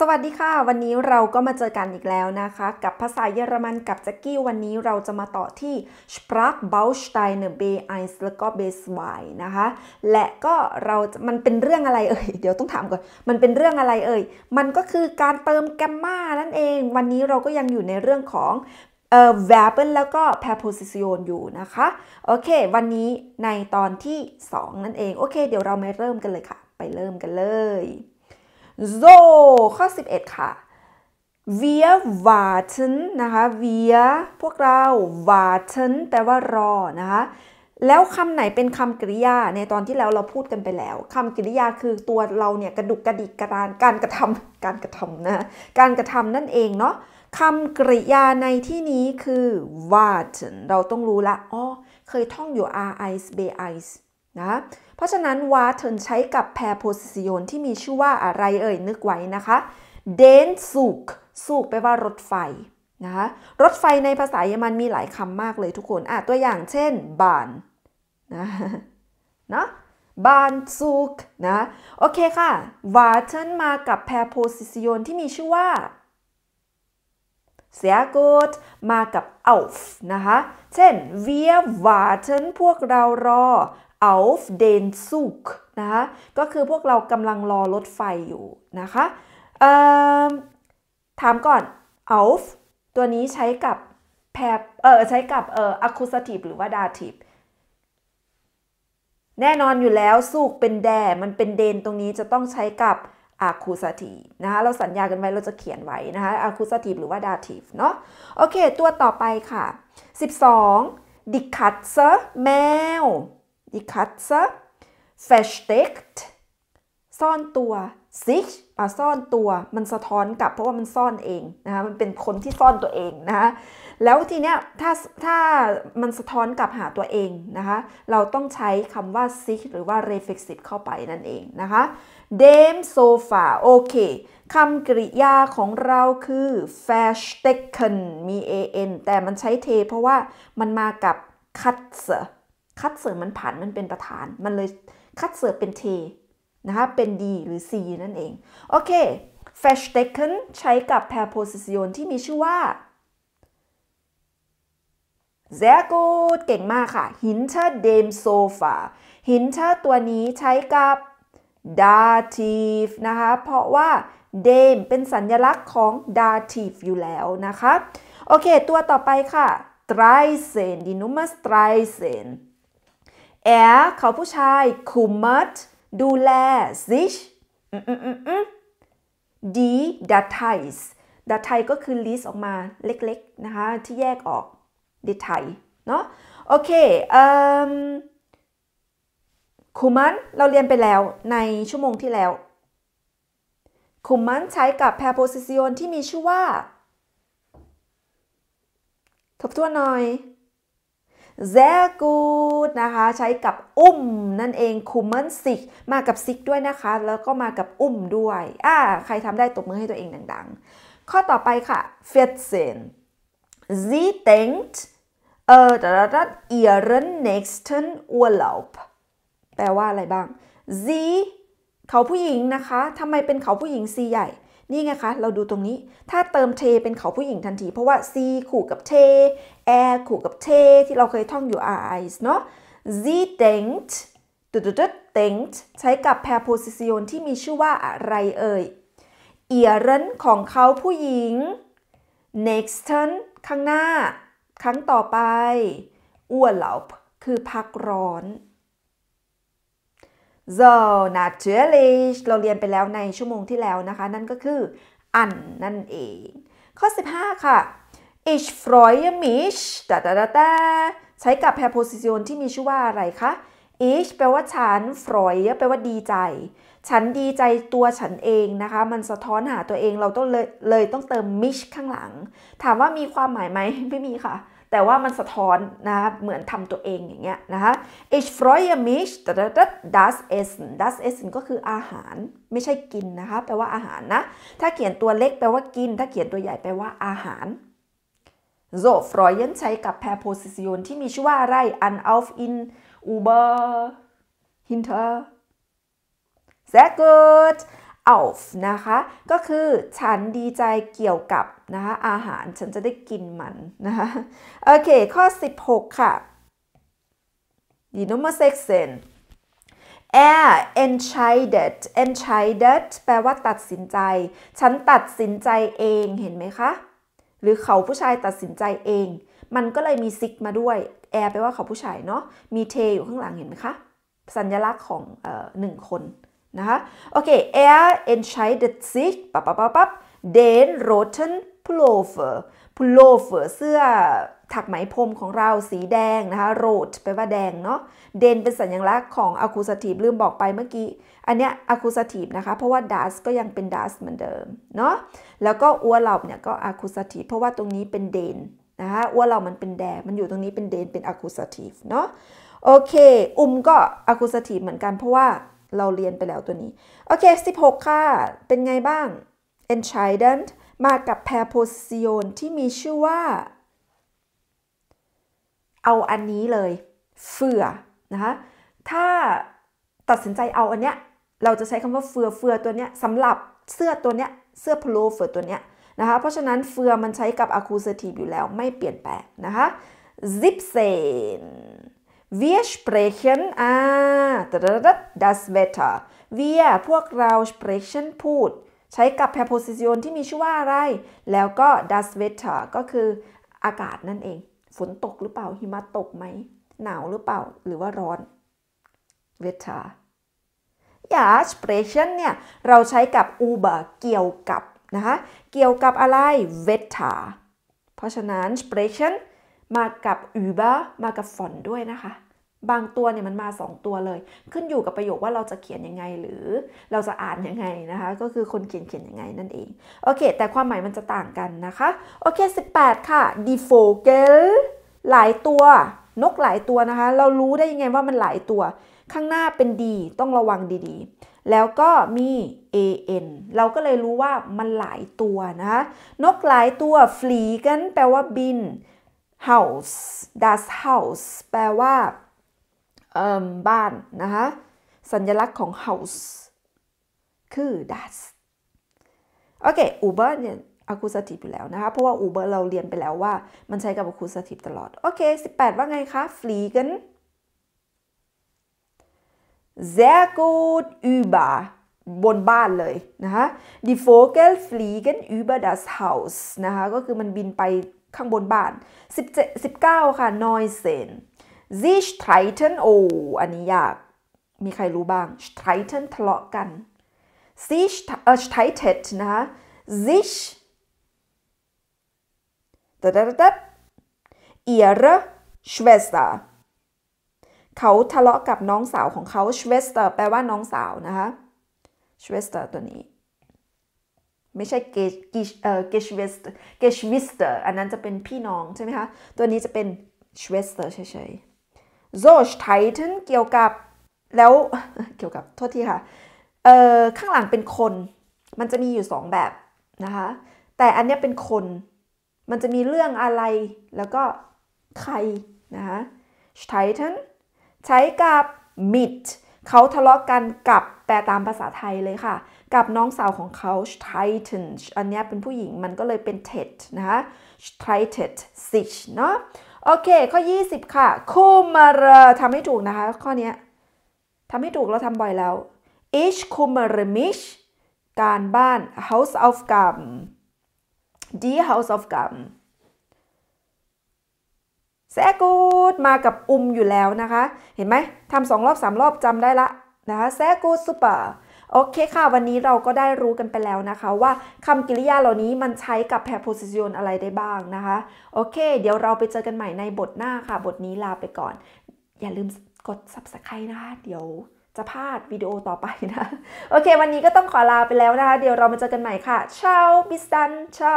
สวัสดีค่ะ วันนี้เราก็มาเจอกันอีกแล้วนะคะกับภาษาเยอรมันกับแจ็กกี้วันนี้เราจะมาต่อที่ Sprach Bausteine B eins แล้วก็ B 2นะคะและก็เรา มันเป็นเรื่องอะไรเอ่ยเดี๋ยวต้องถามก่อนมันเป็นเรื่องอะไรเอ่ยมันก็คือการเติมแกมมานั่นเอง วันนี้เราก็ยังอยู่ในเรื่องของเอ่อ verben แล้วก็ preposition อยู่นะคะโอเค วันนี้ในตอนที่ 2 นั่นเองโอเคเดี๋ยวเรามปเริ่มกันเลยค่ะ ไปเริ่มกันเลย so ข้อ11 ค่ะ wir warten นะคะ wir พวกเรา warten แปลว่า รอ นะคะ แล้วคำไหนเป็นคำกริยาในตอนที่แล้วเราพูดกันไปแล้ว คำกริยาคือตัวเราเนี่ย กระดุกกระดิกกระดานการกระทำการกระทำนะ การกระทำนั่นเองเนาะคำกริยาในที่นี้คือ warten เราต้องรู้ละ อ๋อ เคยท่องอยู่ r i s b i s นะเพราะฉะนั้นวาเ a นใช้กับแพร์โพสิชันที่มีชื่อว่าอะไรเอ่ย นึกไว้นะคะเดนสุกสุกแปลว่ารถไฟนะคะรถไฟในภาษาเยอรมันมีหลายคำมากเลยทุกคนอ่ะตัวอย่างเช่นบานนะนาะบานสุกนะโอเคค่ะว a r เ e นมากับแพร์โพสิชันที่มีชื่อว่าเสียก u t มากับ auf นะคะเช่น wir warten พวกเรารอ auf den Zug นะคะก็คือพวกเรากำลังรอรถไฟอยู่นะคะถามก่อน auf ตัวนี้ใช้กับ แพเออ ใช้กับเออ accusative หรือว่า dative แน่นอนอยู่แล้วสูกเป็นแดมันเป็นเดนตรงนี้จะต้องใช้กับอะคูสตีนะคะเราสัญญากันไว้เราจะเขียนไว้นะคะอะคูสตีหรือว่า ดาทีฟเนาะโอเค ตัวต่อไปค่ะ 12ดิคัตเซแมว die Katze versteckt ซ่อนตัว sich อ่ะซ่อนตัวมันสะท้อนกลับเพราะว่ามันซ่อนเองนะคะมันเป็นคนที่ซ่อนตัวเองนะคะแล้วทีเนี้ยถ้าถ้ามันสะท้อนกลับหาตัวเองนะคะ เราต้องใช้คำว่า sich หรือว่า reflexive เข้าไปนั่นเองนะคะ dem sofa โอเคคำกริยาของเราคือ verstecken มี an แต่มันใช้เทเพราะว่ามันมากับ katze คัดเสริมมันผันมันเป็นประธาน มันเลยคัดเสริมเป็นเทนะคะเป็น D หรือ C นั่นเอง โอเค f e s h t e k e n ใช้กับ pair position ที่มีชื่อว่า sehr gut เก่งมากค่ะ hinter dem sofa hinter ตัวนี้ใช้กับ dative นะคะเพราะว่า dem เป็นสัญลักษณ์ของ dative อยู่แล้วนะคะ โอเค ตัวต่อไปค่ะ dreisen die Nummer dreisen er เขาผู้ชาย kümmert ดูแล sich die Dateis Datei ก็คือ list ออกมาเล็ก ๆ นะคะ ที่แยกออก d ี t e i เนาะโอเคคุมันเราเรียนไปแล้วในชั่วโมงที่แล้วคุมันใช้กับ preposition ที่มีชื่อว่า ทบทวนหน่อย sehr gut นะคะ ใช้กับอุ้มนั่นเอง k u m m e n sich มากับ sich ด้วยนะคะ แล้วก็มากับอุ้มด้วย อ่า ใครทำได้ตบมือให้ตัวเองดังๆข้อต่อไปค่ะ14 sie denkt äh, ihren nächsten Urlaub แปลว่าอะไรบ้าง sie เขาผู้หญิงนะคะทำไมเป็นเขาผู้หญิง C ใหญ่ นี่ไงคะ เราดูตรงนี้ถ้าเติมเท เป็นเขาผู้หญิงทันที เพราะว่า C ขู่กับเทแอคู่กับเทที่เราเคยท่องอยู่ e y s เนาะ Z i e denkt ดุดดุด d e n ใช้กับ p r ร p o s i t i o n ที่มีชื่อว่าอะไรเอ่ย เอียร e นของเขาผู้หญิง n e x t t u r n ข้างหน้า ครั้งต่อไปอ้วนเหลาคือพักร้อน so natürlich เราเรียนไปแล้วในชั่วโมงที่แล้วนะคะ นั่นก็คืออันนั่นเอง ข้อ 15 ค่ะ Ich freue mich แต่แต่แต่ใช้กับ preposition ที่มีชื่อว่าอะไรคะ ich แปลว่าฉัน freue แปลว่าดีใจ ฉันดีใจตัวฉันเองนะคะ มันสะท้อนหาตัวเอง เราต้องเลยเลยต้องเติม mich ข้างหลัง ถามว่ามีความหมายไหม ไม่มีค่ะ แต่ว่ามันสะท้อนนะเหมือนทำตัวเองอย่างเงี้ยนะคะ ich freue mich das Essen das Essen ก็คืออาหาร ไม่ใช่กินนะคะ แปลว่าอาหารนะ ถ้าเขียนตัวเล็กแปลว่ากิน ถ้าเขียนตัวใหญ่แปลว่าอาหาร So freuen ใช้กับ preposition ที่มีชื่อว่าอะไร an auf in über hinter sehr gut auf นะคะ ก็คือ ฉันดีใจเกี่ยวกับ นะคะ อาหารฉันจะได้กินมัน นะคะ โอเค ข้อ 16 ค่ะ Die Nummer 16 air entscheided entscheided แปลว่าตัดสินใจ ฉันตัดสินใจเองเห็นไหมคะหรือเขาผู้ชายตัดสินใจเอง มันก็เลยมีซิกมาด้วย แอร์แปลว่าเขาผู้ชายเนาะ มีเทอยู่ข้างหลังเห็นไหมคะ สัญลักษณ์ของหนึ่งคนนะคะโอเค แอร์ t s c h ช i d e t s ซิกปั๊บปั๊บปั๊บเดนโรเทนพูลโอเฟอร์พูลโอเฟอร์เสื้อถักไหมพรมของเราสีแดงนะคะโรดแปลว่าแดงเนาะเดนเป็นสัญลักษณ์ของอะคูสตีฟลืมบอกไปเมื่อกี้อันเนี้ยอะคูสตีฟนะคะเพราะว่าดัสก็ยังเป็นดัสเหมือนเดิมเนาะแล้วก็อัวเหล่าเนี่ยก็อะคูสตีฟเพราะว่าตรงนี้เป็นเดนนะคะอัวเหล่ามันเป็นแดงมันอยู่ตรงนี้เป็นเดนเป็นอะคูสตีฟเนาะโอเคอุมก็อะคูสตีฟเหมือนกันเพราะว่าเราเรียนไปแล้วตัวนี้โอเค16ค่ะเป็นไงบ้าง enchident มากับ preposition ที่มีชื่อว่าเอาอันนี้เลย เฟื่อนะคะ ถ้าตัดสินใจเอาอันเนี้ย เราจะใช้คำว่า เฟือเฟือตัวเนี้ยสำหรับเสื้อตัวเนี้ย เสื้อพโลเฟือตัวเนี้ยนะคะ เพราะฉะนั้น เฟือมันใช้กับ accusative อยู่แล้ว ไม่เปลี่ยนแปลงนะคะ sen wir sprechen อ่า das Wetter wir พวกเรา sprechen พูด ใช้กับ preposition ที่มีชื่อว่าอะไร แล้วก็ das Wetter ก็คืออากาศนั่นเองฝนตกหรือเปล่าหิมะตกไหม หนาวหรือเปล่าหรือว่าร้อนเวทาอย่า expression เนี่ย เราใช้กับ uber เกี่ยวกับนะคะเกี่ยวกับอะไรเวทาเพราะฉะนั้น expression มากับ uber มากับฝนด้วยนะคะบางตัวเนี่ยมันมา 2 ตัวเลย ขึ้นอยู่กับประโยคว่าเราจะเขียนยังไงหรือเราจะอ่านยังไงนะคะ ก็คือคนเขียนเขียนยังไงนั่นเองโอเคแต่ความหมายมันจะต่างกันนะคะโอเค18 ค่ะ d e f o g e l หลายตัว นกหลายตัวนะคะเรารู้ได้ยังไงว่ามันหลายตัว ข้างหน้าเป็นดีต้องระวังดีๆ แล้วก็มี an เราก็เลยรู้ว่ามันหลายตัวนะะนกหลายตัวฟลีกันแปลว่าบิน house das house แปลว่าบ้านนะคะสัญลักษณ์ของ house คือ das โอเค Uber เนี่ยอ u s a ส i ิ e อยู่แล้วนะคะเพราะว่า Uber เราเรียนไปแล้วว่ามันใช้กับอ u s a ส i ิ e ตลอด โอเค 18 ว่าไงคะ fliegen sehr gut über บนบ้านเลย นะคะ die Vogel fliegen über das Haus นะคะก็คือมันบินไปข้างบนบ้าน 19ค่ะ n o i s e sie streiten โอ อันนี้ยาก มีใครรู้บ้าง streiten ทะเลาะกัน sie เอ่อ streitet นะคะ sich ดดดด ihre Schwester เขาทะเลาะกับน้องสาวของเขา Schwester แปลว่าน้องสาวนะคะ Schwester ตัวนี้ ไม่ใช่เกชเอ่อเกชเวสเกชวิสเตอร์อันนั้นจะเป็นพี่น้อง ใช่ไหมคะ ตัวนี้จะเป็น Schwester เฉยๆ Zosteiten เกี่ยวกับ แล้ว เกี่ยวกับ โทษทีค่ะเอ่อข้างหลังเป็นคนมันจะมีอยู่สองแบบนะคะแต่อันนี้เป็นคนมันจะมีเรื่องอะไรแล้วก็ใครนะคะ s t r i t n ใช้กับ m ิ t เขาทะเลาะกันกับแปลตามภาษาไทยเลยค่ะ กับน้องสาวของเขา s t r ท i t n อันนี้เป็นผู้หญิง มันก็เลยเป็น t e ดนะคะ Streitet sich เนาะโอเค ข้อ 20 ค่ะคู่มารรทำให้ถูกนะคะ ข้อนี้ทำให้ถูกเราทำบ่อยแล้วอ c h คูมาร r มิชการบ้าน h o u s e o f g a b e n d e h o u s e o f g a b e n sehr g u มากับอุมอยู่แล้วนะคะ เห็นไหมทำสองรอบสามรอบจำได้ละนะคะแซกูดซูเปอร์โอเคค่ะวันนี้เราก็ได้รู้กันไปแล้วนะคะ ว่าคำกริยาเหล่านี้มันใช้กับแพร์โพซิชันอะไรได้บ้างนะคะโอเคเดี๋ยวเราไปเจอกันใหม่ในบทหน้าค่ะบทนี้ลาไปก่อน อย่าลืมกด subscribe นะคะเดี๋ยว จะพลาดวิดีโอต่อไปนะโอเค วันนี้ก็ต้องขอลาไปแล้วนะคะเดี๋ยวเรามาเจอกันใหม่ค่ะเชาบิสตันเชา